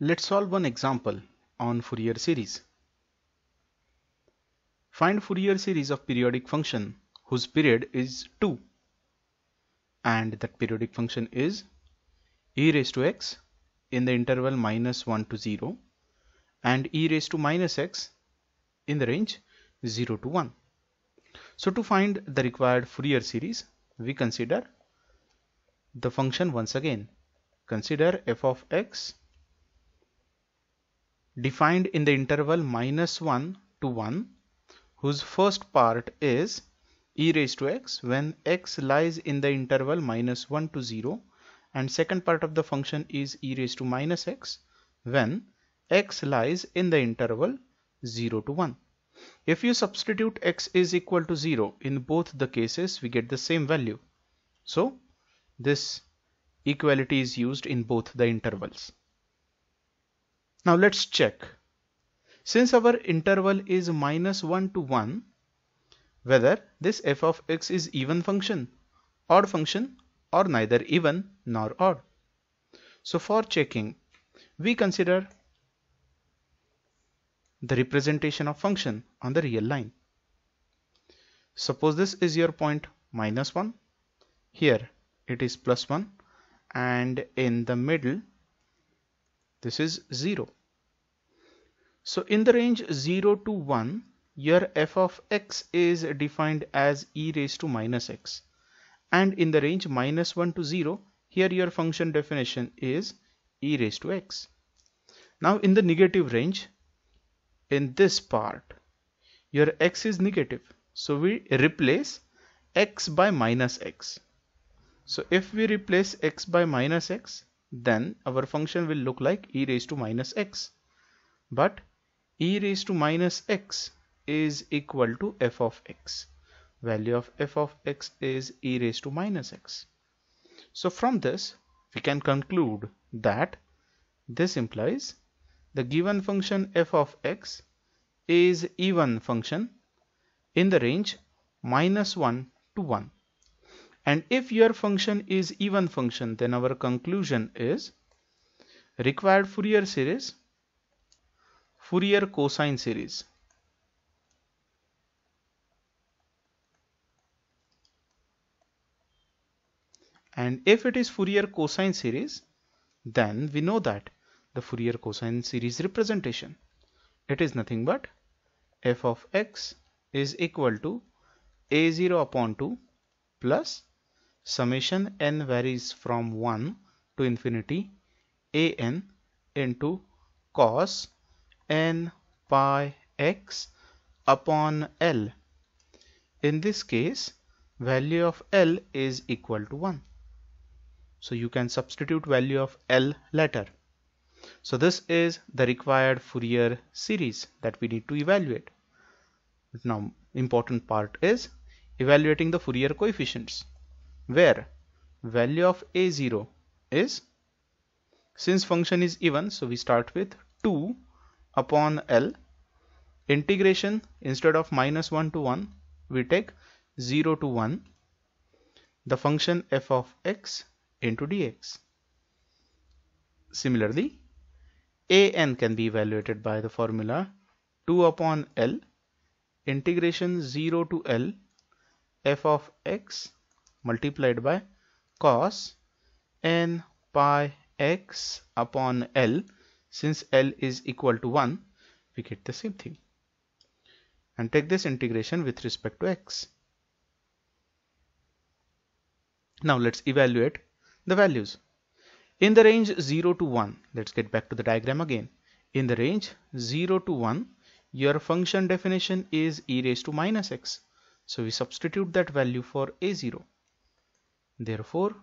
Let's solve one example on Fourier series. Find Fourier series of periodic function whose period is 2 and that periodic function is e raised to x in the interval minus 1 to 0 and e raised to minus x in the range 0 to 1. So to find the required Fourier series we consider the function once again. Consider f of x defined in the interval minus 1 to 1 whose first part is e raised to x when x lies in the interval minus 1 to 0 and second part of the function is e raised to minus x when x lies in the interval 0 to 1. If you substitute x is equal to 0 in both the cases we get the same value. So this equality is used in both the intervals. Now let's check. Since our interval is minus 1 to 1, whether this f of x is even function, odd function or neither even nor odd. So for checking, we consider the representation of function on the real line. Suppose this is your point minus 1, here it is plus 1 and in the middle this is 0 so in the range 0 to 1 your f of x is defined as e raised to minus x and in the range minus 1 to 0 here your function definition is e raised to x now in the negative range in this part your x is negative so we replace x by minus x so if we replace x by minus x then our function will look like e raised to minus x. But e raised to minus x is equal to f of x. Value of f of x is e raised to minus x. So from this we can conclude that this implies the given function f of x is even function in the range minus 1 to 1. And if your function is even function, then our conclusion is required Fourier series, Fourier cosine series. And if it is Fourier cosine series, then we know that the Fourier cosine series representation. It is nothing but f of x is equal to a0 upon 2 plus summation n varies from 1 to infinity a n into cos n pi x upon L. In this case value of L is equal to 1. So you can substitute value of L later. So this is the required Fourier series that we need to evaluate. Now important part is evaluating the Fourier coefficients where value of a0 is since function is even so we start with 2 upon L integration instead of minus 1 to 1 we take 0 to 1 the function f of x into dx similarly a n can be evaluated by the formula 2 upon L integration 0 to L f of x multiplied by cos n pi x upon L since L is equal to 1 we get the same thing and take this integration with respect to x. Now let's evaluate the values. In the range 0 to 1, let's get back to the diagram again. In the range 0 to 1, your function definition is e raised to minus x. So we substitute that value for a0. Therefore,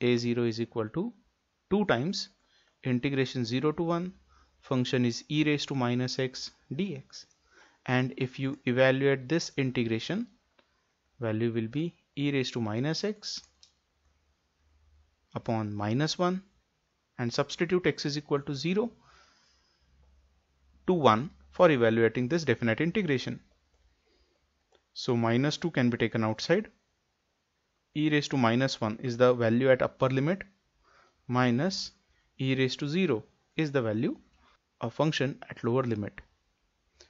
a0 is equal to 2 times integration 0 to 1 function is e raised to minus x dx and if you evaluate this integration value will be e raised to minus x upon minus 1 and substitute x is equal to 0 to 1 for evaluating this definite integration. So minus 2 can be taken outside e raised to minus 1 is the value at upper limit minus e raised to 0 is the value of function at lower limit.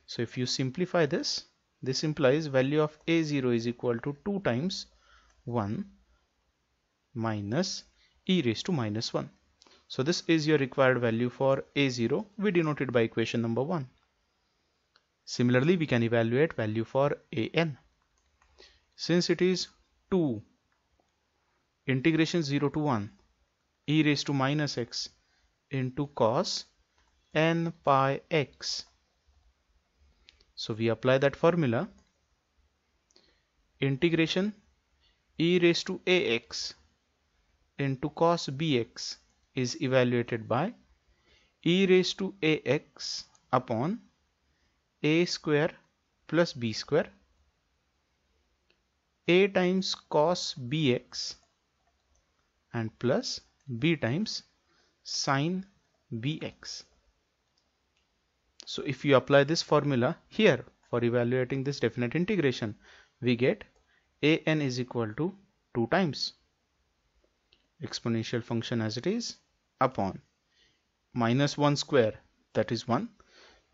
So if you simplify this, this implies value of a0 is equal to 2 times 1 minus e raised to minus 1. So this is your required value for a0. We denote it by equation number 1. Similarly, we can evaluate value for an. Since it is 2 integration 0 to 1 e raised to minus x into cos n pi x. So we apply that formula integration e raised to ax into cos bx is evaluated by e raised to ax upon a square plus b square a times cos bx and plus b times sine bx. So if you apply this formula here for evaluating this definite integration, we get a n is equal to 2 times exponential function as it is upon minus 1 square that is 1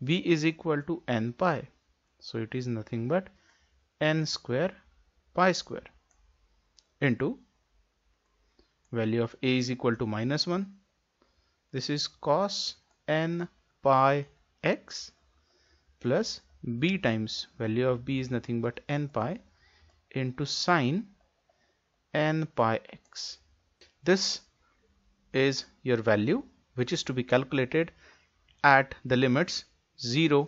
b is equal to n pi so it is nothing but n square pi square into value of a is equal to minus 1 this is cos n pi x plus b times value of b is nothing but n pi into sine n pi x this is your value which is to be calculated at the limits 0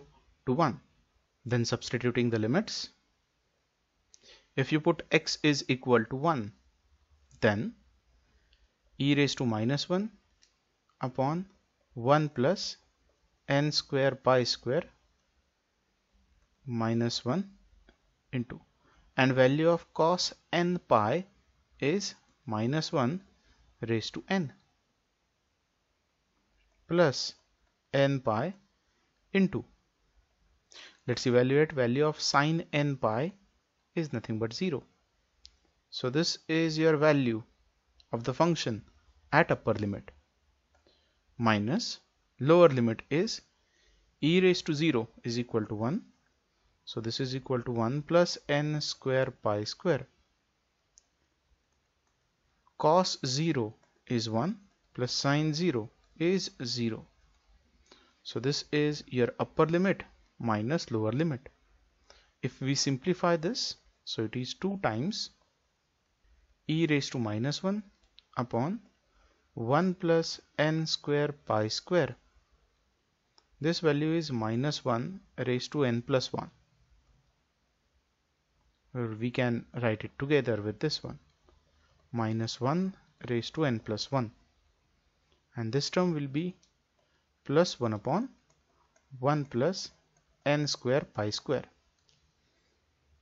to 1 then substituting the limits if you put x is equal to 1 then e raised to minus 1 upon 1 plus n square pi square minus 1 into and value of cos n pi is minus 1 raised to n plus n pi into let's evaluate value of sine n pi is nothing but 0 so this is your value of the function at upper limit minus lower limit is e raised to 0 is equal to 1 so this is equal to 1 plus n square pi square cos 0 is 1 plus sine 0 is 0 so this is your upper limit minus lower limit if we simplify this so it is 2 times e raised to minus 1 upon 1 plus n square pi square. This value is minus 1 raised to n plus 1. Or we can write it together with this one. Minus 1 raised to n plus 1. And this term will be plus 1 upon 1 plus n square pi square.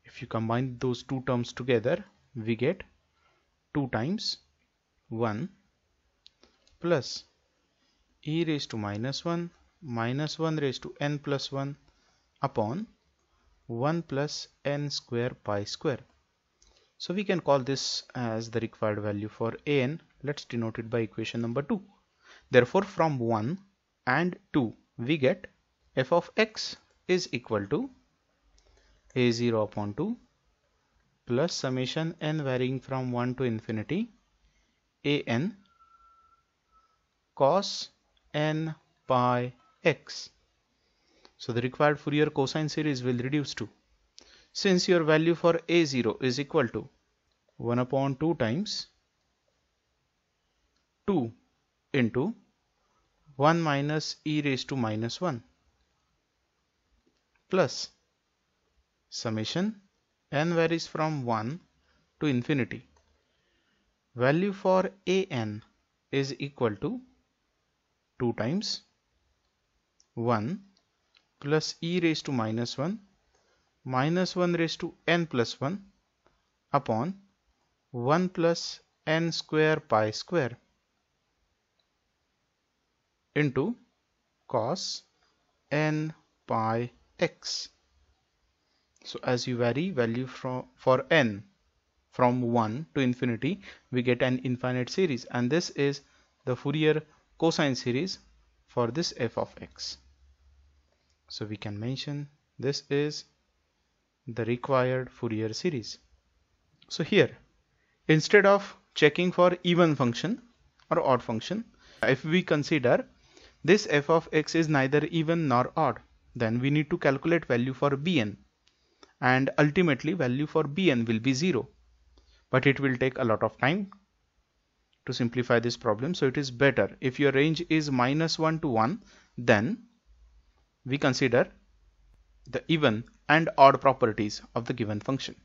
If you combine those two terms together, we get 2 times 1 plus e raised to minus 1 minus 1 raised to n plus 1 upon 1 plus n square pi square. So we can call this as the required value for an. Let's denote it by equation number 2. Therefore from 1 and 2 we get f of x is equal to a0 upon 2 plus summation n varying from 1 to infinity an cos n pi x. So the required Fourier cosine series will reduce to since your value for a0 is equal to 1 upon 2 times 2 into 1 minus e raised to minus 1 plus summation n varies from 1 to infinity value for an is equal to 2 times 1 plus e raised to minus 1 minus 1 raised to n plus 1 upon 1 plus n square pi square into cos n pi x. So as you vary value from for n from 1 to infinity we get an infinite series and this is the Fourier cosine series for this f of x so we can mention this is the required Fourier series so here instead of checking for even function or odd function if we consider this f of x is neither even nor odd then we need to calculate value for bn and ultimately value for bn will be 0 but it will take a lot of time to simplify this problem so it is better if your range is minus 1 to 1 then we consider the even and odd properties of the given function